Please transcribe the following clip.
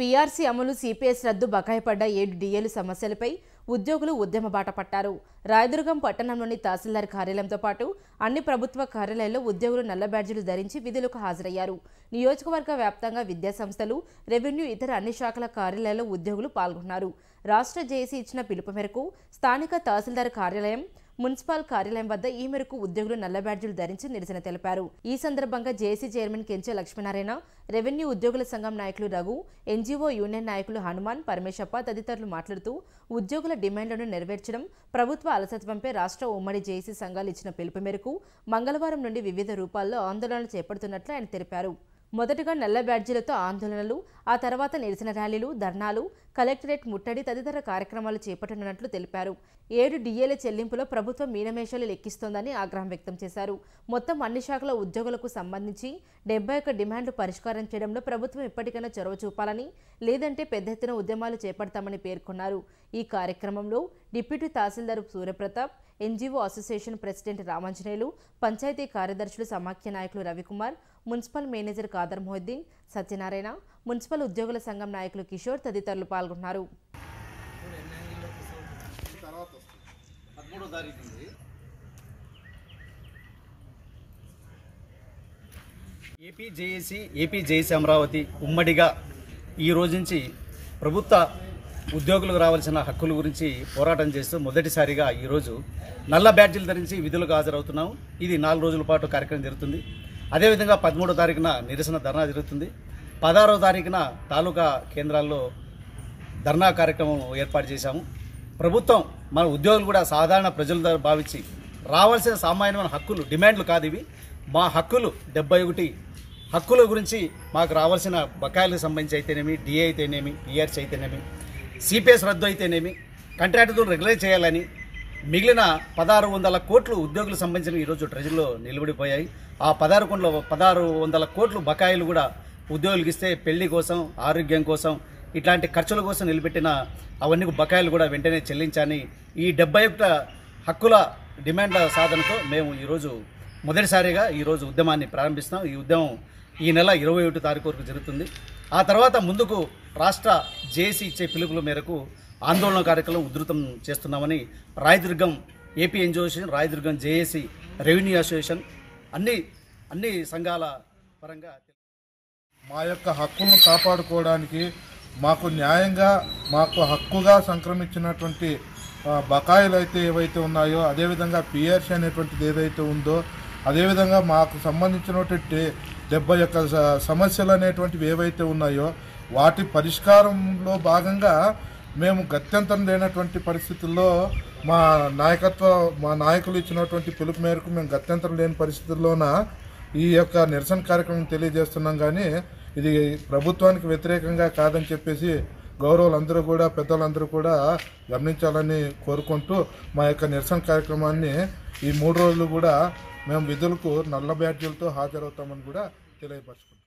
PRC అమలు CPS రద్దు బకాయిపడ్డ ఏడు డిఏలు సమస్యలపై ఉద్యోగులు ఉద్యమ బాట పట్టారు రాయదుర్గం పట్టణంలోని తహసీల్దార్ కార్యాలయంతో పాటు అన్ని ప్రభుత్వ కార్యాలయాల్లో ఉద్యోగులు నల్ల బ్యాడ్జీలు ధరించి విధులకు హాజరయ్యారు నియోజకవర్గ వ్యాప్తంగా విద్యాసంస్థలు రెవెన్యూ ఇతర అన్ని శాఖల కార్యాలయాల్లో ఉద్యోగులు పాల్గొన్నారు రాష్ట్ర జేఏసీ ఇచ్చిన పిలుపు మేరకు స్థానిక తహసీల్దార్ కార్యాలయం మున్సిపల్ కార్యాలయం వద్ద ఈ మేరకు ఉద్యోగులు నల్ల బ్యాడ్జీలు ధరించి నిరసన తెలిపారు ఈ సందర్భంగా JAC chairman Kenche Lakshminarayana revenue ఉద్యోగుల సంఘం నాయకులు రఘు ఎన్జీఓ యూనియన్ నాయకులు హనుమాన్ పరమేశప్ప తదితరులు మాట్లాడుతూ ఉద్యోగుల డిమాండ్లను నెరవేర్చడం ప్రభుత్వ అలసత్వంపై రాష్ట్ర ఉమ్మడి జేఏసీ సంఘాలు ఇచ్చిన పిలుపు మేరకు మంగళవారం నుండి వివిధ రూపాల్లో ఆందోళనలు చేపడుతున్నట్లు ఆయన తెలిపారు మొదటగా నల్ల బ్యాడ్జీలతో ఆందోళనలు ఆ తర్వాత నిరసన ర్యాలీలు ధర్నాలు కలెక్టరేట్ ముట్టడి తదితర కార్యక్రమాలు చేపట్టనున్నట్లు తెలిపారు ఏడు డిఏల చెల్లింపులో ప్రభుత్వం మీనమేషాలు లెక్కిస్తోందని ఆగ్రహం వ్యక్తం చేశారు మొత్తం అన్ని శాఖల ఉద్యోగులకు సంబంధించి డెబ్బై ఒక్క డిమాండ్లు పరిష్కారం చేయడంలో ప్రభుత్వం ఇప్పటికైనా చొరవ చూపాలని లేదంటే పెద్ద ఎత్తున ఉద్యమాలు చేపడతామని పేర్కొన్నారు ఈ కార్యక్రమంలో deputy tahsildar Suryaprathap NGO association president Ramanjaneyulu panchayat కార్యదర్శులు సమాఖ్య నాయకులు Ravikumar municipal manager Khader Mohiddin Satyanarayana municipal ఉద్యోగుల సంఘం నాయకులు కిషోర్ తదితరులు పాల్గొన్నారు AP JAC AP JAC Amaravati ఉమ్మడిగా ఈ రోజు నుంచి ప్రభుత్వ ఉద్యోగులకు రావాల్సిన హక్కుల గురించి పోరాటం చేస్తూ మొదటిసారిగా ఈరోజు నల్ల బ్యాడ్జీలు ధరించి విధులకు హాజరవుతున్నాము ఇది నాలుగు రోజుల పాటు కార్యక్రమం జరుగుతుంది అదేవిధంగా పదమూడో తారీఖున నిరసన ధర్నా జరుగుతుంది పదహారో తారీఖున తాలూకా కేంద్రాల్లో ధర్నా కార్యక్రమం ఏర్పాటు చేశాము ప్రభుత్వం మన ఉద్యోగులు కూడా సాధారణ ప్రజల ద్వారా భావించి రావాల్సిన సామాన్యమైన హక్కులు డిమాండ్లు కాదు ఇవి మా హక్కులు డెబ్బై ఒకటి హక్కుల గురించి మాకు రావాల్సిన బకాయిలకు సంబంధించి అయితేనేమి డిఏ అయితేనేమి పిఆర్సీ అయితేనేమి సిపిఎస్ రద్దు అయితేనేమి కంట్రాక్టులు రెగ్యులైజ్ చేయాలని మిగిలిన పదహారు వందల కోట్లు ఉద్యోగులకు సంబంధించిన ఈరోజు ట్రెజరీలో నిలబడిపోయాయి ఆ పదహారు కొండ్ల పదహారు వందల కోట్లు బకాయిలు కూడా ఉద్యోగులకు ఇస్తే పెళ్లి కోసం ఆరోగ్యం కోసం ఇట్లాంటి ఖర్చుల కోసం నిలబెట్టిన అవన్నీ బకాయిలు కూడా వెంటనే చెల్లించాలని ఈ డెబ్బై హక్కుల డిమాండ్ల సాధనతో మేము ఈరోజు మొదటిసారిగా ఈరోజు ఉద్యమాన్ని ప్రారంభిస్తాం ఈ ఉద్యమం ఈ నెల ఇరవై ఒకటి తారీఖు వరకు జరుగుతుంది ఆ తర్వాత ముందుకు రాష్ట్ర జేఏసీ ఇచ్చే పిలుపుల మేరకు ఆందోళన కార్యక్రమం ఉధృతం చేస్తున్నామని రాయదుర్గం ఏపీ ఎన్జిఓషన్ రాయదుర్గం జేఏసీ రెవెన్యూ అసోసియేషన్ అన్ని అన్ని సంఘాల పరంగా మా యొక్క హక్కులను కాపాడుకోవడానికి మాకు న్యాయంగా మాకు హక్కుగా సంక్రమించినటువంటి బకాయిలు అయితే ఏవైతే ఉన్నాయో అదేవిధంగా పిఆర్సీ అనేటువంటిది ఏదైతే ఉందో అదేవిధంగా మాకు సంబంధించినటువంటి దెబ్బ యొక్క సమస్యలు అనేటువంటివి ఏవైతే ఉన్నాయో వాటి పరిష్కారంలో భాగంగా మేము గత్యంతరం లేనటువంటి పరిస్థితుల్లో మా నాయకత్వ మా నాయకులు ఇచ్చినటువంటి పిలుపు మేరకు మేము గత్యంతరం లేని పరిస్థితుల్లోన ఈ యొక్క నిరసన కార్యక్రమం తెలియజేస్తున్నాం కానీ ఇది ప్రభుత్వానికి వ్యతిరేకంగా కాదని చెప్పేసి గౌరవులందరూ కూడా పెద్దలందరూ కూడా గమనించాలని కోరుకుంటూ మా యొక్క నిరసన కార్యక్రమాన్ని ఈ మూడు రోజులు కూడా మేము విధులకు నల్ల బ్యాడ్జీలతో హాజరవుతామని కూడా తెలియపరచుకుంటాం